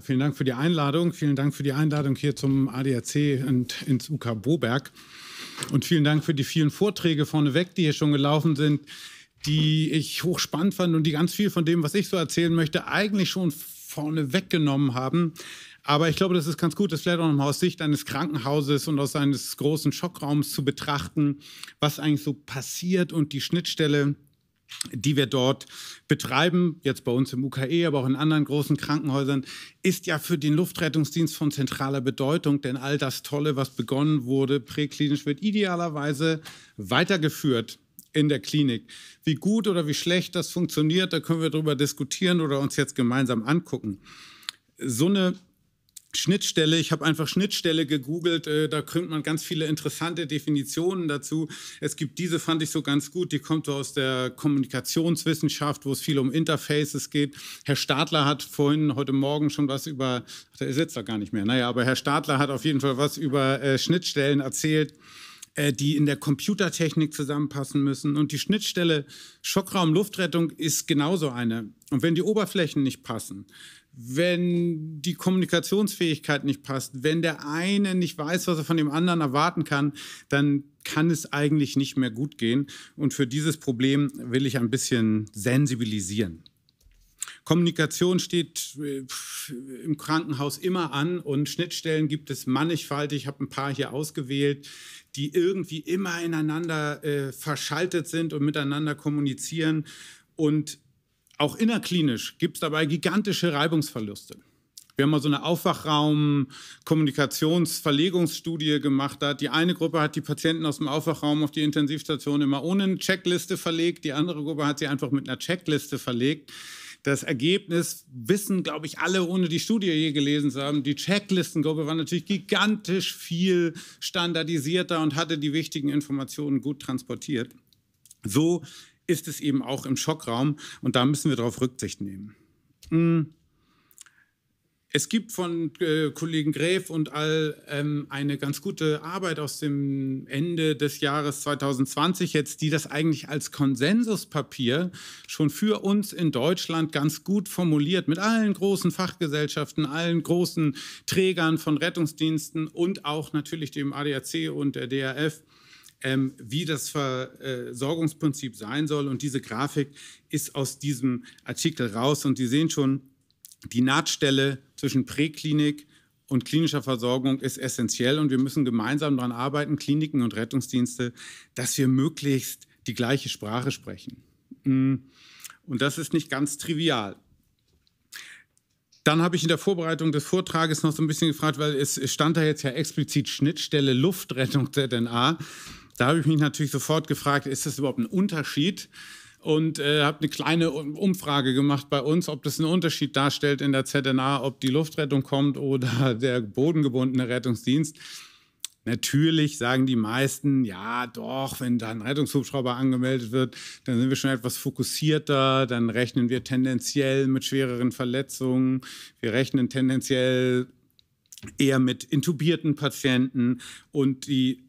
Vielen Dank für die Einladung. Vielen Dank für die Einladung hier zum ADAC und ins UK Boberg. Und vielen Dank für die vielen Vorträge vorneweg, die hier schon gelaufen sind, die ich hochspannend fand und die ganz viel von dem, was ich so erzählen möchte, eigentlich schon vorneweg genommen haben. Aber ich glaube, das ist ganz gut, das vielleicht auch nochmal aus Sicht eines Krankenhauses und aus eines großen Schockraums zu betrachten, was eigentlich so passiert und die Schnittstelle die wir dort betreiben, jetzt bei uns im UKE, aber auch in anderen großen Krankenhäusern, ist ja für den Luftrettungsdienst von zentraler Bedeutung, denn all das Tolle, was begonnen wurde, präklinisch wird idealerweise weitergeführt in der Klinik. Wie gut oder wie schlecht das funktioniert, da können wir darüber diskutieren oder uns jetzt gemeinsam angucken. So eine Schnittstelle. Ich habe einfach Schnittstelle gegoogelt. Äh, da kriegt man ganz viele interessante Definitionen dazu. Es gibt diese, fand ich so ganz gut. Die kommt so aus der Kommunikationswissenschaft, wo es viel um Interfaces geht. Herr Stadler hat vorhin heute Morgen schon was über, ach, der sitzt da gar nicht mehr. Naja, aber Herr Stadler hat auf jeden Fall was über äh, Schnittstellen erzählt äh, die in der Computertechnik zusammenpassen müssen. Und die Schnittstelle Schockraum-Luftrettung ist genauso eine. Und wenn die Oberflächen nicht passen, wenn die Kommunikationsfähigkeit nicht passt, wenn der eine nicht weiß, was er von dem anderen erwarten kann, dann kann es eigentlich nicht mehr gut gehen. Und für dieses Problem will ich ein bisschen sensibilisieren. Kommunikation steht äh, im Krankenhaus immer an und Schnittstellen gibt es mannigfaltig. Ich habe ein paar hier ausgewählt, die irgendwie immer ineinander äh, verschaltet sind und miteinander kommunizieren. Und auch innerklinisch gibt es dabei gigantische Reibungsverluste. Wir haben mal so eine Aufwachraum-Kommunikationsverlegungsstudie gemacht. Da hat die eine Gruppe hat die Patienten aus dem Aufwachraum auf die Intensivstation immer ohne eine Checkliste verlegt. Die andere Gruppe hat sie einfach mit einer Checkliste verlegt. Das Ergebnis wissen, glaube ich, alle, ohne die Studie je gelesen zu haben. Die Checklistengruppe war natürlich gigantisch viel standardisierter und hatte die wichtigen Informationen gut transportiert. So ist es eben auch im Schockraum und da müssen wir darauf Rücksicht nehmen. Hm. Es gibt von äh, Kollegen Gräf und all ähm, eine ganz gute Arbeit aus dem Ende des Jahres 2020 jetzt, die das eigentlich als Konsensuspapier schon für uns in Deutschland ganz gut formuliert, mit allen großen Fachgesellschaften, allen großen Trägern von Rettungsdiensten und auch natürlich dem ADAC und der DRF ähm, wie das Versorgungsprinzip sein soll. Und diese Grafik ist aus diesem Artikel raus. Und Sie sehen schon, die Nahtstelle zwischen Präklinik und klinischer Versorgung ist essentiell. Und wir müssen gemeinsam daran arbeiten, Kliniken und Rettungsdienste, dass wir möglichst die gleiche Sprache sprechen. Hm. Und das ist nicht ganz trivial. Dann habe ich in der Vorbereitung des Vortrages noch so ein bisschen gefragt, weil es stand da jetzt ja explizit Schnittstelle Luftrettung ZNA. Da habe ich mich natürlich sofort gefragt, ist das überhaupt ein Unterschied? Und äh, habe eine kleine Umfrage gemacht bei uns, ob das einen Unterschied darstellt in der ZNA, ob die Luftrettung kommt oder der bodengebundene Rettungsdienst. Natürlich sagen die meisten, ja doch, wenn da ein Rettungshubschrauber angemeldet wird, dann sind wir schon etwas fokussierter, dann rechnen wir tendenziell mit schwereren Verletzungen, wir rechnen tendenziell eher mit intubierten Patienten und die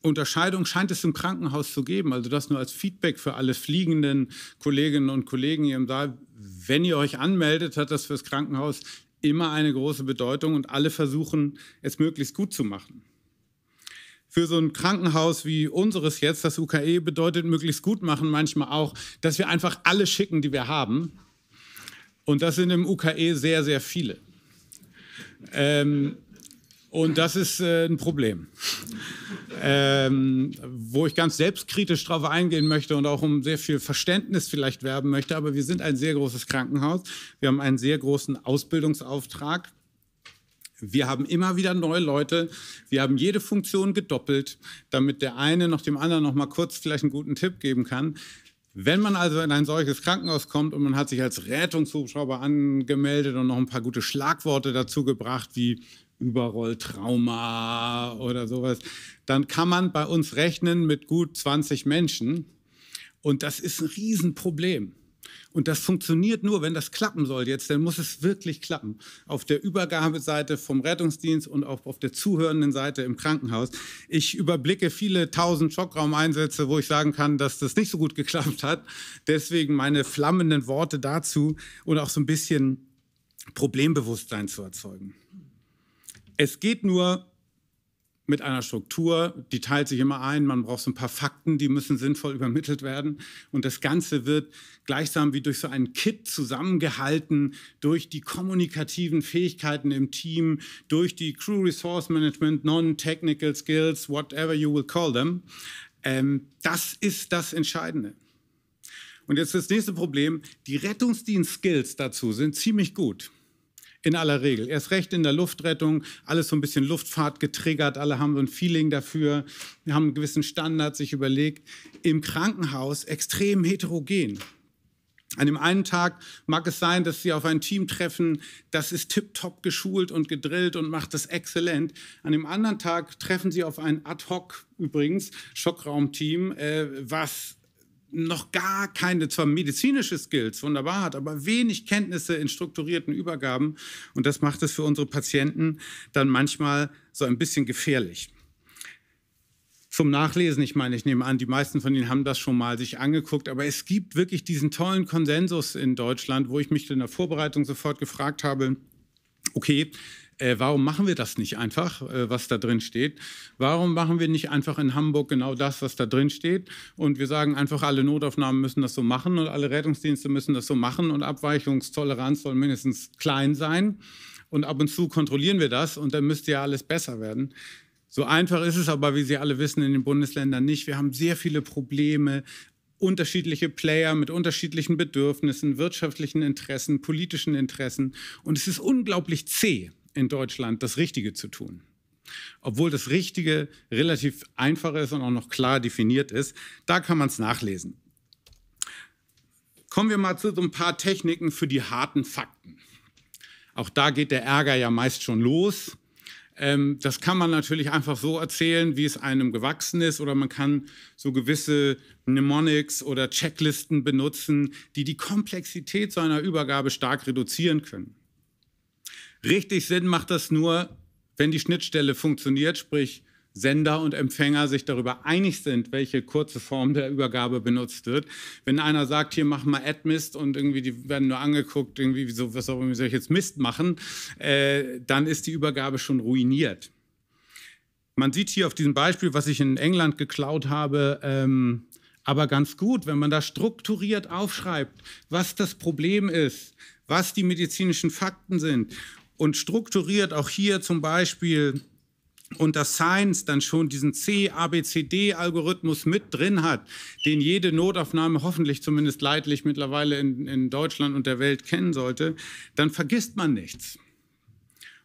Unterscheidung scheint es im Krankenhaus zu geben. Also das nur als Feedback für alle fliegenden Kolleginnen und Kollegen hier im Saal. Wenn ihr euch anmeldet, hat das fürs Krankenhaus immer eine große Bedeutung und alle versuchen, es möglichst gut zu machen. Für so ein Krankenhaus wie unseres jetzt, das UKE, bedeutet möglichst gut machen manchmal auch, dass wir einfach alle schicken, die wir haben. Und das sind im UKE sehr, sehr viele. Ähm, und das ist äh, ein Problem ähm, wo ich ganz selbstkritisch darauf eingehen möchte und auch um sehr viel Verständnis vielleicht werben möchte. Aber wir sind ein sehr großes Krankenhaus. Wir haben einen sehr großen Ausbildungsauftrag. Wir haben immer wieder neue Leute. Wir haben jede Funktion gedoppelt, damit der eine noch dem anderen noch mal kurz vielleicht einen guten Tipp geben kann. Wenn man also in ein solches Krankenhaus kommt und man hat sich als Rettungshubschrauber angemeldet und noch ein paar gute Schlagworte dazu gebracht, wie Überrolltrauma oder sowas, dann kann man bei uns rechnen mit gut 20 Menschen. Und das ist ein Riesenproblem. Und das funktioniert nur, wenn das klappen soll jetzt, dann muss es wirklich klappen. Auf der Übergabeseite vom Rettungsdienst und auch auf der zuhörenden Seite im Krankenhaus. Ich überblicke viele tausend Schockraumeinsätze, wo ich sagen kann, dass das nicht so gut geklappt hat. Deswegen meine flammenden Worte dazu und auch so ein bisschen Problembewusstsein zu erzeugen. Es geht nur mit einer Struktur, die teilt sich immer ein, man braucht so ein paar Fakten, die müssen sinnvoll übermittelt werden und das Ganze wird gleichsam wie durch so einen Kit zusammengehalten, durch die kommunikativen Fähigkeiten im Team, durch die Crew Resource Management, Non-Technical Skills, whatever you will call them. Ähm, das ist das Entscheidende. Und jetzt das nächste Problem, die Rettungsdienst-Skills dazu sind ziemlich gut. In aller Regel. Erst recht in der Luftrettung, alles so ein bisschen Luftfahrt getriggert, alle haben so ein Feeling dafür, haben einen gewissen Standard sich überlegt. Im Krankenhaus extrem heterogen. An dem einen Tag mag es sein, dass Sie auf ein Team treffen, das ist tiptop geschult und gedrillt und macht das exzellent. An dem anderen Tag treffen Sie auf ein ad hoc, übrigens, Schockraumteam, äh, was noch gar keine, zwar medizinische Skills, wunderbar hat, aber wenig Kenntnisse in strukturierten Übergaben. Und das macht es für unsere Patienten dann manchmal so ein bisschen gefährlich. Zum Nachlesen, ich meine, ich nehme an, die meisten von Ihnen haben das schon mal sich angeguckt, aber es gibt wirklich diesen tollen Konsensus in Deutschland, wo ich mich in der Vorbereitung sofort gefragt habe, okay, äh, warum machen wir das nicht einfach, äh, was da drin steht? Warum machen wir nicht einfach in Hamburg genau das, was da drin steht? Und wir sagen einfach, alle Notaufnahmen müssen das so machen und alle Rettungsdienste müssen das so machen und Abweichungstoleranz soll mindestens klein sein. Und ab und zu kontrollieren wir das und dann müsste ja alles besser werden. So einfach ist es aber, wie Sie alle wissen, in den Bundesländern nicht. Wir haben sehr viele Probleme, unterschiedliche Player mit unterschiedlichen Bedürfnissen, wirtschaftlichen Interessen, politischen Interessen. Und es ist unglaublich zäh in Deutschland das Richtige zu tun. Obwohl das Richtige relativ einfach ist und auch noch klar definiert ist, da kann man es nachlesen. Kommen wir mal zu so ein paar Techniken für die harten Fakten. Auch da geht der Ärger ja meist schon los. Ähm, das kann man natürlich einfach so erzählen, wie es einem gewachsen ist, oder man kann so gewisse Mnemonics oder Checklisten benutzen, die die Komplexität seiner Übergabe stark reduzieren können. Richtig Sinn macht das nur, wenn die Schnittstelle funktioniert, sprich Sender und Empfänger sich darüber einig sind, welche kurze Form der Übergabe benutzt wird. Wenn einer sagt, hier mach mal Admist und irgendwie die werden nur angeguckt, irgendwie so, was soll ich jetzt Mist machen, äh, dann ist die Übergabe schon ruiniert. Man sieht hier auf diesem Beispiel, was ich in England geklaut habe, ähm, aber ganz gut, wenn man da strukturiert aufschreibt, was das Problem ist, was die medizinischen Fakten sind und strukturiert auch hier zum Beispiel unter Science dann schon diesen C-ABCD-Algorithmus mit drin hat, den jede Notaufnahme hoffentlich zumindest leidlich mittlerweile in, in Deutschland und der Welt kennen sollte, dann vergisst man nichts.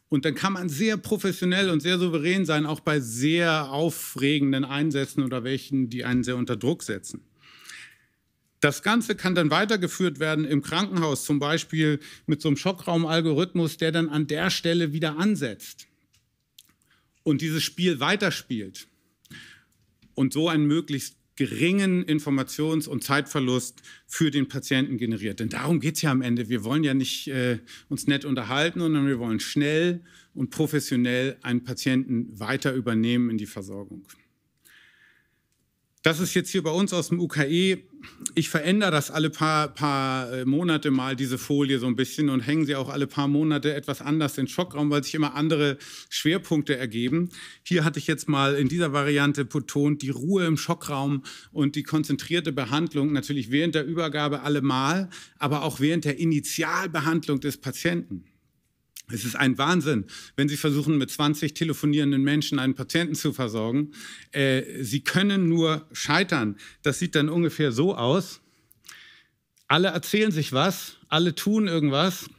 Und dann kann man sehr professionell und sehr souverän sein, auch bei sehr aufregenden Einsätzen oder welchen, die einen sehr unter Druck setzen. Das Ganze kann dann weitergeführt werden im Krankenhaus, zum Beispiel mit so einem Schockraumalgorithmus, der dann an der Stelle wieder ansetzt und dieses Spiel weiterspielt und so einen möglichst geringen Informations- und Zeitverlust für den Patienten generiert. Denn darum geht es ja am Ende. Wir wollen ja nicht äh, uns nett unterhalten, sondern wir wollen schnell und professionell einen Patienten weiter übernehmen in die Versorgung. Das ist jetzt hier bei uns aus dem UKE. Ich verändere das alle paar, paar äh, Monate mal, diese Folie so ein bisschen und hängen sie auch alle paar Monate etwas anders in Schockraum, weil sich immer andere Schwerpunkte ergeben. Hier hatte ich jetzt mal in dieser Variante betont die Ruhe im Schockraum und die konzentrierte Behandlung, natürlich während der Übergabe allemal, aber auch während der Initialbehandlung des Patienten. Es ist ein Wahnsinn, wenn Sie versuchen, mit 20 telefonierenden Menschen einen Patienten zu versorgen. Äh, Sie können nur scheitern. Das sieht dann ungefähr so aus. Alle erzählen sich was, alle tun irgendwas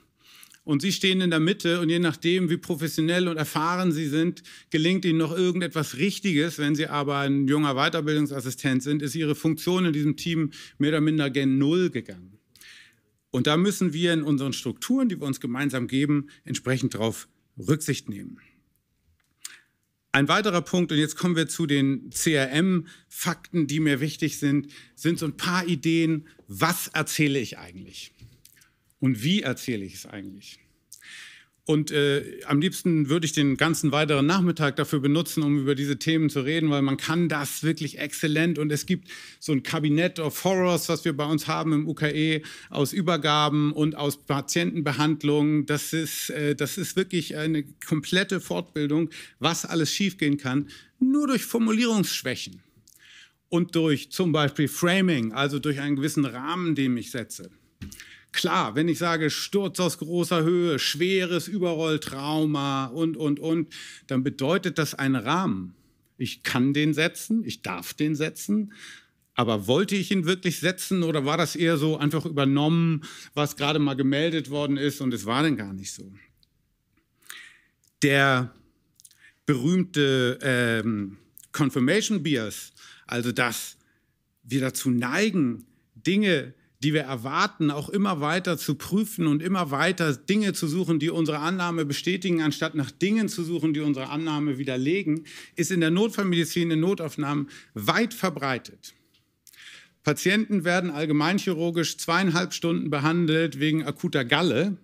und Sie stehen in der Mitte und je nachdem, wie professionell und erfahren Sie sind, gelingt Ihnen noch irgendetwas Richtiges. Wenn Sie aber ein junger Weiterbildungsassistent sind, ist Ihre Funktion in diesem Team mehr oder minder gen Null gegangen. Und da müssen wir in unseren Strukturen, die wir uns gemeinsam geben, entsprechend darauf Rücksicht nehmen. Ein weiterer Punkt, und jetzt kommen wir zu den CRM-Fakten, die mir wichtig sind, sind so ein paar Ideen, was erzähle ich eigentlich und wie erzähle ich es eigentlich. Und äh, am liebsten würde ich den ganzen weiteren Nachmittag dafür benutzen, um über diese Themen zu reden, weil man kann das wirklich exzellent. Und es gibt so ein Kabinett of Horrors, was wir bei uns haben im UKE, aus Übergaben und aus Patientenbehandlungen. Das ist, äh, das ist wirklich eine komplette Fortbildung, was alles schiefgehen kann, nur durch Formulierungsschwächen und durch zum Beispiel Framing, also durch einen gewissen Rahmen, den ich setze. Klar, wenn ich sage Sturz aus großer Höhe, schweres Überrolltrauma und, und, und, dann bedeutet das einen Rahmen. Ich kann den setzen, ich darf den setzen. Aber wollte ich ihn wirklich setzen oder war das eher so einfach übernommen, was gerade mal gemeldet worden ist und es war denn gar nicht so? Der berühmte ähm, Confirmation Bias, also dass wir dazu neigen, Dinge zu die wir erwarten, auch immer weiter zu prüfen und immer weiter Dinge zu suchen, die unsere Annahme bestätigen, anstatt nach Dingen zu suchen, die unsere Annahme widerlegen, ist in der Notfallmedizin, in Notaufnahmen weit verbreitet. Patienten werden allgemeinchirurgisch zweieinhalb Stunden behandelt wegen akuter Galle,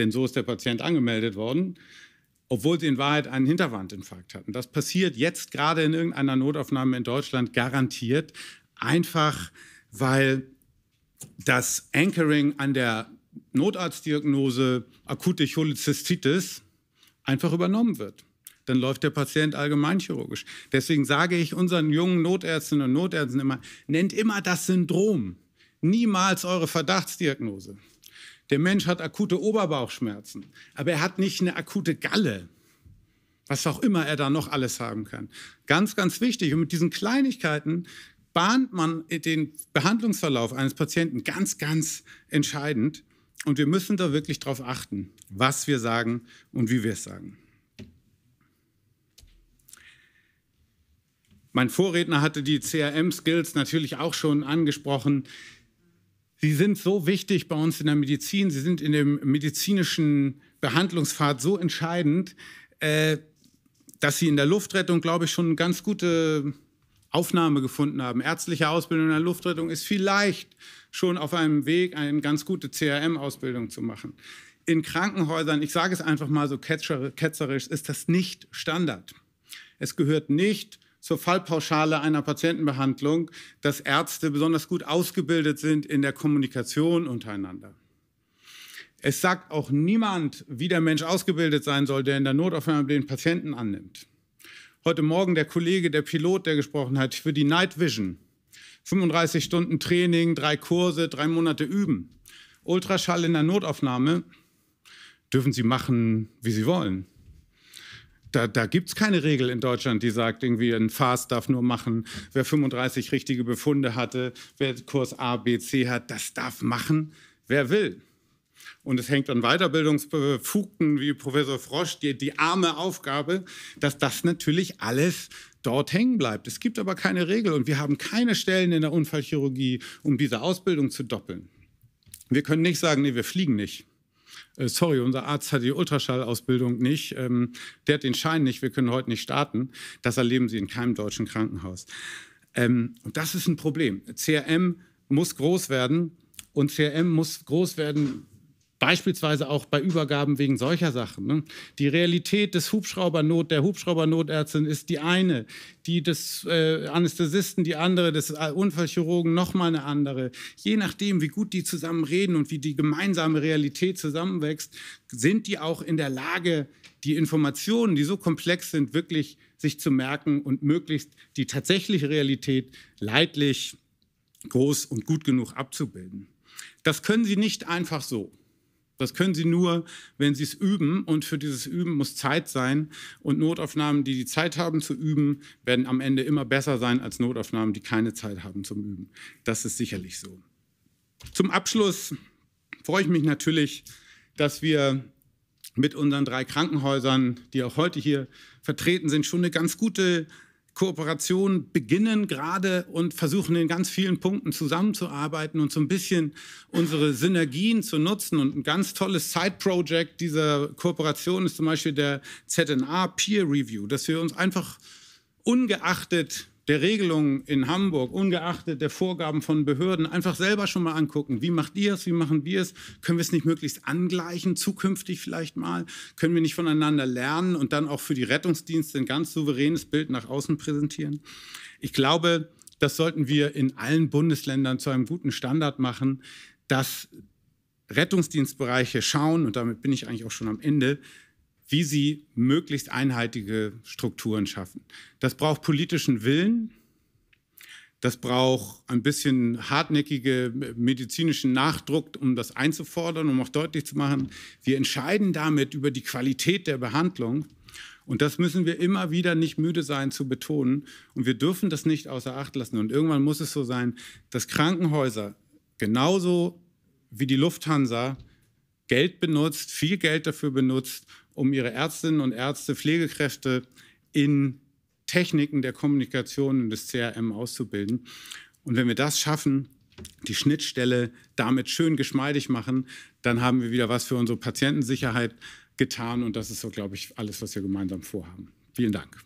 denn so ist der Patient angemeldet worden, obwohl sie in Wahrheit einen Hinterwandinfarkt hatten. Das passiert jetzt gerade in irgendeiner Notaufnahme in Deutschland garantiert, einfach weil das Anchoring an der Notarztdiagnose akute Cholezystitis einfach übernommen wird. Dann läuft der Patient allgemeinchirurgisch. Deswegen sage ich unseren jungen Notärztinnen und Notärzten immer, nennt immer das Syndrom, niemals eure Verdachtsdiagnose. Der Mensch hat akute Oberbauchschmerzen, aber er hat nicht eine akute Galle, was auch immer er da noch alles haben kann. Ganz, ganz wichtig. Und mit diesen Kleinigkeiten bahnt man den Behandlungsverlauf eines Patienten ganz, ganz entscheidend. Und wir müssen da wirklich darauf achten, was wir sagen und wie wir es sagen. Mein Vorredner hatte die CRM-Skills natürlich auch schon angesprochen. Sie sind so wichtig bei uns in der Medizin, sie sind in dem medizinischen Behandlungspfad so entscheidend, äh, dass sie in der Luftrettung, glaube ich, schon ganz gute Aufnahme gefunden haben. Ärztliche Ausbildung in der Luftrettung ist vielleicht schon auf einem Weg, eine ganz gute CRM-Ausbildung zu machen. In Krankenhäusern, ich sage es einfach mal so ketzerisch, ist das nicht Standard. Es gehört nicht zur Fallpauschale einer Patientenbehandlung, dass Ärzte besonders gut ausgebildet sind in der Kommunikation untereinander. Es sagt auch niemand, wie der Mensch ausgebildet sein soll, der in der Notaufnahme den Patienten annimmt heute Morgen der Kollege, der Pilot, der gesprochen hat, für die Night Vision. 35 Stunden Training, drei Kurse, drei Monate üben. Ultraschall in der Notaufnahme dürfen Sie machen, wie Sie wollen. Da, da gibt es keine Regel in Deutschland, die sagt, irgendwie ein Fast darf nur machen, wer 35 richtige Befunde hatte, wer Kurs A, B, C hat, das darf machen, wer will. Und es hängt an Weiterbildungsbefugten wie Professor Frosch die, die arme Aufgabe, dass das natürlich alles dort hängen bleibt. Es gibt aber keine Regel und wir haben keine Stellen in der Unfallchirurgie, um diese Ausbildung zu doppeln. Wir können nicht sagen, nee, wir fliegen nicht. Äh, sorry, unser Arzt hat die Ultraschallausbildung nicht, ähm, der hat den Schein nicht, wir können heute nicht starten. Das erleben Sie in keinem deutschen Krankenhaus. Ähm, und das ist ein Problem. CRM muss groß werden und CRM muss groß werden Beispielsweise auch bei Übergaben wegen solcher Sachen. Ne? Die Realität des Hubschraubernot, der Hubschraubernotärztin ist die eine, die des äh, Anästhesisten die andere, des äh, Unfallchirurgen nochmal eine andere. Je nachdem, wie gut die zusammen reden und wie die gemeinsame Realität zusammenwächst, sind die auch in der Lage, die Informationen, die so komplex sind, wirklich sich zu merken und möglichst die tatsächliche Realität leidlich groß und gut genug abzubilden. Das können sie nicht einfach so. Das können sie nur, wenn sie es üben. Und für dieses Üben muss Zeit sein. Und Notaufnahmen, die die Zeit haben zu üben, werden am Ende immer besser sein als Notaufnahmen, die keine Zeit haben zum Üben. Das ist sicherlich so. Zum Abschluss freue ich mich natürlich, dass wir mit unseren drei Krankenhäusern, die auch heute hier vertreten sind, schon eine ganz gute Kooperationen beginnen gerade und versuchen in ganz vielen Punkten zusammenzuarbeiten und so ein bisschen unsere Synergien zu nutzen. Und ein ganz tolles Side-Project dieser Kooperation ist zum Beispiel der ZNA Peer Review, dass wir uns einfach ungeachtet der Regelungen in Hamburg, ungeachtet der Vorgaben von Behörden, einfach selber schon mal angucken. Wie macht ihr es? Wie machen wir es? Können wir es nicht möglichst angleichen, zukünftig vielleicht mal? Können wir nicht voneinander lernen und dann auch für die Rettungsdienste ein ganz souveränes Bild nach außen präsentieren? Ich glaube, das sollten wir in allen Bundesländern zu einem guten Standard machen, dass Rettungsdienstbereiche schauen, und damit bin ich eigentlich auch schon am Ende, wie sie möglichst einheitliche Strukturen schaffen. Das braucht politischen Willen, das braucht ein bisschen hartnäckige medizinischen Nachdruck, um das einzufordern, um auch deutlich zu machen, wir entscheiden damit über die Qualität der Behandlung. Und das müssen wir immer wieder nicht müde sein zu betonen. Und wir dürfen das nicht außer Acht lassen. Und irgendwann muss es so sein, dass Krankenhäuser genauso wie die Lufthansa Geld benutzt, viel Geld dafür benutzt, um ihre Ärztinnen und Ärzte, Pflegekräfte in Techniken der Kommunikation und des CRM auszubilden. Und wenn wir das schaffen, die Schnittstelle damit schön geschmeidig machen, dann haben wir wieder was für unsere Patientensicherheit getan. Und das ist so, glaube ich, alles, was wir gemeinsam vorhaben. Vielen Dank.